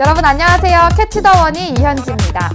여러분 안녕하세요. 캐치더원이 이현지입니다.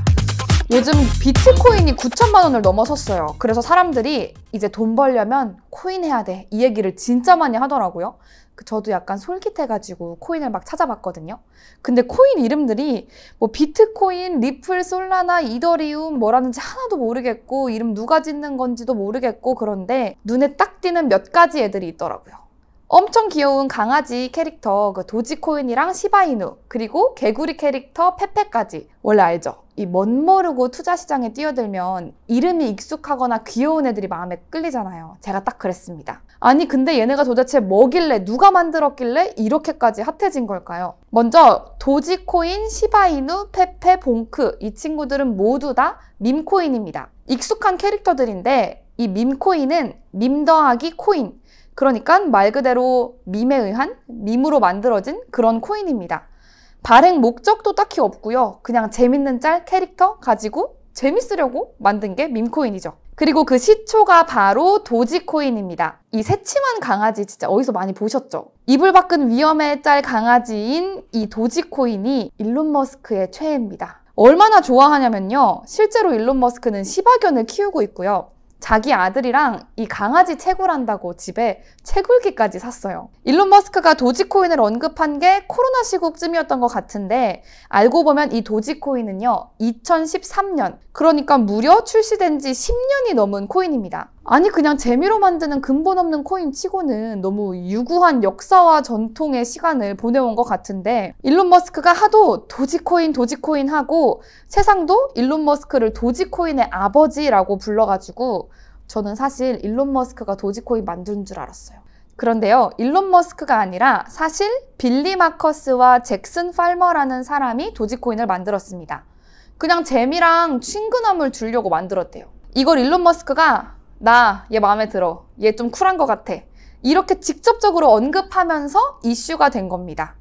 요즘 비트코인이 9천만 원을 넘어섰어요. 그래서 사람들이 이제 돈 벌려면 코인 해야 돼. 이 얘기를 진짜 많이 하더라고요. 그 저도 약간 솔깃해가지고 코인을 막 찾아봤거든요. 근데 코인 이름들이 뭐 비트코인, 리플, 솔라나, 이더리움 뭐라는지 하나도 모르겠고 이름 누가 짓는 건지도 모르겠고 그런데 눈에 딱 띄는 몇 가지 애들이 있더라고요. 엄청 귀여운 강아지 캐릭터 그 도지코인이랑 시바이누 그리고 개구리 캐릭터 페페까지 원래 알죠? 이 멋모르고 투자 시장에 뛰어들면 이름이 익숙하거나 귀여운 애들이 마음에 끌리잖아요. 제가 딱 그랬습니다. 아니 근데 얘네가 도대체 뭐길래 누가 만들었길래 이렇게까지 핫해진 걸까요? 먼저 도지코인, 시바이누, 페페, 봉크 이 친구들은 모두 다 밈코인입니다. 익숙한 캐릭터들인데 이 밈코인은 밈 더하기 코인 그러니까 말 그대로 밈에 의한 밈으로 만들어진 그런 코인입니다. 발행 목적도 딱히 없고요. 그냥 재밌는 짤 캐릭터 가지고 재밌으려고 만든 게 밈코인이죠. 그리고 그 시초가 바로 도지코인입니다. 이 새침한 강아지 진짜 어디서 많이 보셨죠? 이불 밖은 위험의 짤 강아지인 이 도지코인이 일론 머스크의 최애입니다. 얼마나 좋아하냐면요. 실제로 일론 머스크는 시바견을 키우고 있고요. 자기 아들이랑 이 강아지 채굴한다고 집에 채굴기까지 샀어요. 일론 머스크가 도지코인을 언급한 게 코로나 시국쯤이었던 것 같은데 알고 보면 이 도지코인은요 2013년 그러니까 무려 출시된 지 10년이 넘은 코인입니다. 아니 그냥 재미로 만드는 근본 없는 코인 치고는 너무 유구한 역사와 전통의 시간을 보내온 것 같은데 일론 머스크가 하도 도지코인 도지코인 하고 세상도 일론 머스크를 도지코인의 아버지라고 불러가지고 저는 사실 일론 머스크가 도지코인 만든 줄 알았어요. 그런데요, 일론 머스크가 아니라 사실 빌리 마커스와 잭슨 팔머라는 사람이 도지코인을 만들었습니다. 그냥 재미랑 친근함을 주려고 만들었대요. 이걸 일론 머스크가 나얘 마음에 들어. 얘 좀 쿨한 것 같아. 이렇게 직접적으로 언급하면서 이슈가 된 겁니다.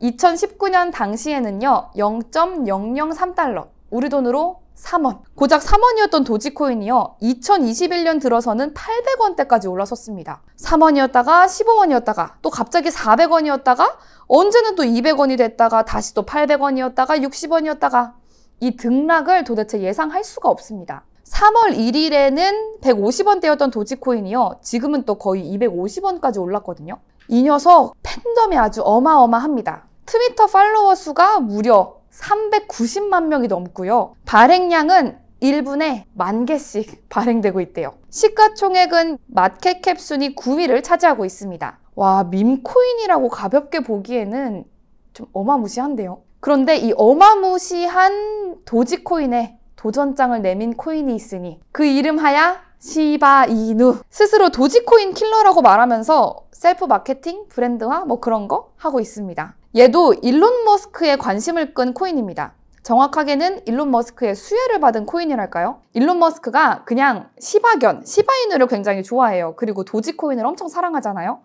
2019년 당시에는요, 0.003달러, 우리 돈으로 3원. 고작 3원이었던 도지코인이요, 2021년 들어서는 800원대까지 올라섰습니다. 3원이었다가 15원이었다가, 또 갑자기 400원이었다가, 언제는 또 200원이 됐다가, 다시 또 800원이었다가, 60원이었다가, 이 등락을 도대체 예상할 수가 없습니다. 3월 1일에는 150원대였던 도지코인이요. 지금은 또 거의 250원까지 올랐거든요. 이 녀석 팬덤이 아주 어마어마합니다. 트위터 팔로워 수가 무려 390만 명이 넘고요. 발행량은 1분에 만 개씩 발행되고 있대요. 시가총액은 마켓캡 순위 9위를 차지하고 있습니다. 와, 밈코인이라고 가볍게 보기에는 좀 어마무시한데요. 그런데 이 어마무시한 도지코인의 도전장을 내민 코인이 있으니 그 이름하야 시바이누 스스로 도지코인 킬러라고 말하면서 셀프 마케팅, 브랜드화 뭐 그런 거 하고 있습니다. 얘도 일론 머스크에 관심을 끈 코인입니다. 정확하게는 일론 머스크의 수혜를 받은 코인이랄까요? 일론 머스크가 그냥 시바견, 시바이누를 굉장히 좋아해요. 그리고 도지코인을 엄청 사랑하잖아요.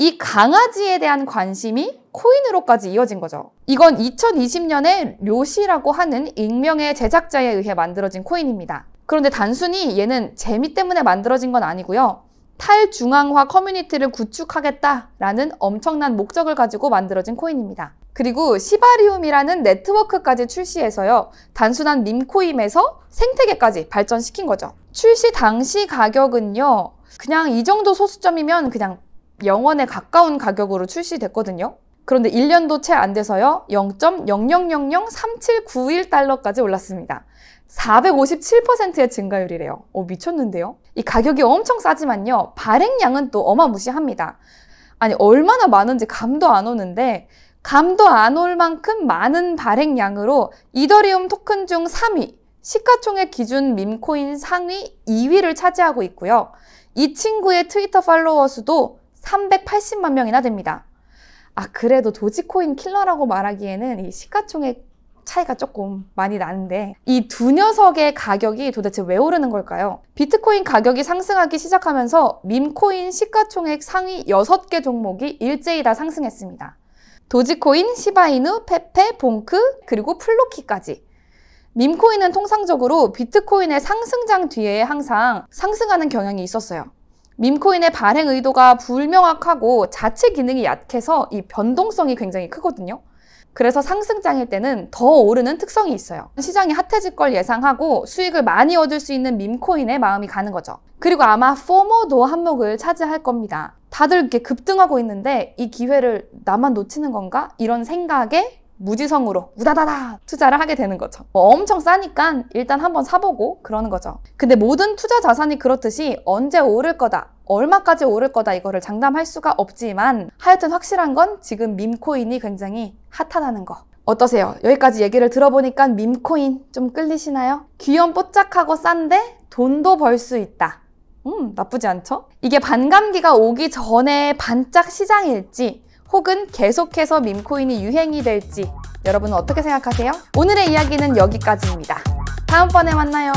이 강아지에 대한 관심이 코인으로까지 이어진 거죠. 이건 2020년에 료시라고 하는 익명의 제작자에 의해 만들어진 코인입니다. 그런데 단순히 얘는 재미 때문에 만들어진 건 아니고요. 탈중앙화 커뮤니티를 구축하겠다라는 엄청난 목적을 가지고 만들어진 코인입니다. 그리고 시바리움이라는 네트워크까지 출시해서요. 단순한 밈코임에서 생태계까지 발전시킨 거죠. 출시 당시 가격은요. 그냥 이 정도 소수점이면 그냥 0원에 가까운 가격으로 출시됐거든요. 그런데 1년도 채 안 돼서요. 0 0 0 0 0 3 7 9 1달러까지 올랐습니다. 457%의 증가율이래요. 어, 미쳤는데요? 이 가격이 엄청 싸지만요. 발행량은 또 어마무시합니다. 아니, 얼마나 많은지 감도 안 오는데, 감도 안 올 만큼 많은 발행량으로 이더리움 토큰 중 3위, 시가총액 기준 밈코인 상위 2위를 차지하고 있고요. 이 친구의 트위터 팔로워 수도 380만 명이나 됩니다. 아, 그래도 도지코인 킬러라고 말하기에는 이 시가총액 차이가 조금 많이 나는데 이 두 녀석의 가격이 도대체 왜 오르는 걸까요? 비트코인 가격이 상승하기 시작하면서 밈코인 시가총액 상위 6개 종목이 일제히 다 상승했습니다. 도지코인, 시바이누, 페페, 봉크, 그리고 플로키까지 밈코인은 통상적으로 비트코인의 상승장 뒤에 항상 상승하는 경향이 있었어요. 밈코인의 발행 의도가 불명확하고 자체 기능이 약해서 이 변동성이 굉장히 크거든요. 그래서 상승장일 때는 더 오르는 특성이 있어요. 시장이 핫해질 걸 예상하고 수익을 많이 얻을 수 있는 밈코인에 마음이 가는 거죠. 그리고 아마 포모도 한몫을 차지할 겁니다. 다들 이렇게 급등하고 있는데 이 기회를 나만 놓치는 건가? 이런 생각에 무지성으로 우다다다 투자를 하게 되는 거죠. 뭐 엄청 싸니까 일단 한번 사보고 그러는 거죠. 근데 모든 투자 자산이 그렇듯이 언제 오를 거다, 얼마까지 오를 거다 이거를 장담할 수가 없지만 하여튼 확실한 건 지금 밈코인이 굉장히 핫하다는 거. 어떠세요? 여기까지 얘기를 들어보니까 밈코인 좀 끌리시나요? 귀염 뽀짝하고 싼데 돈도 벌 수 있다. 음, 나쁘지 않죠? 이게 반감기가 오기 전에 반짝 시장일지 혹은 계속해서 밈코인이 유행이 될지 여러분은 어떻게 생각하세요? 오늘의 이야기는 여기까지입니다. 다음번에 만나요.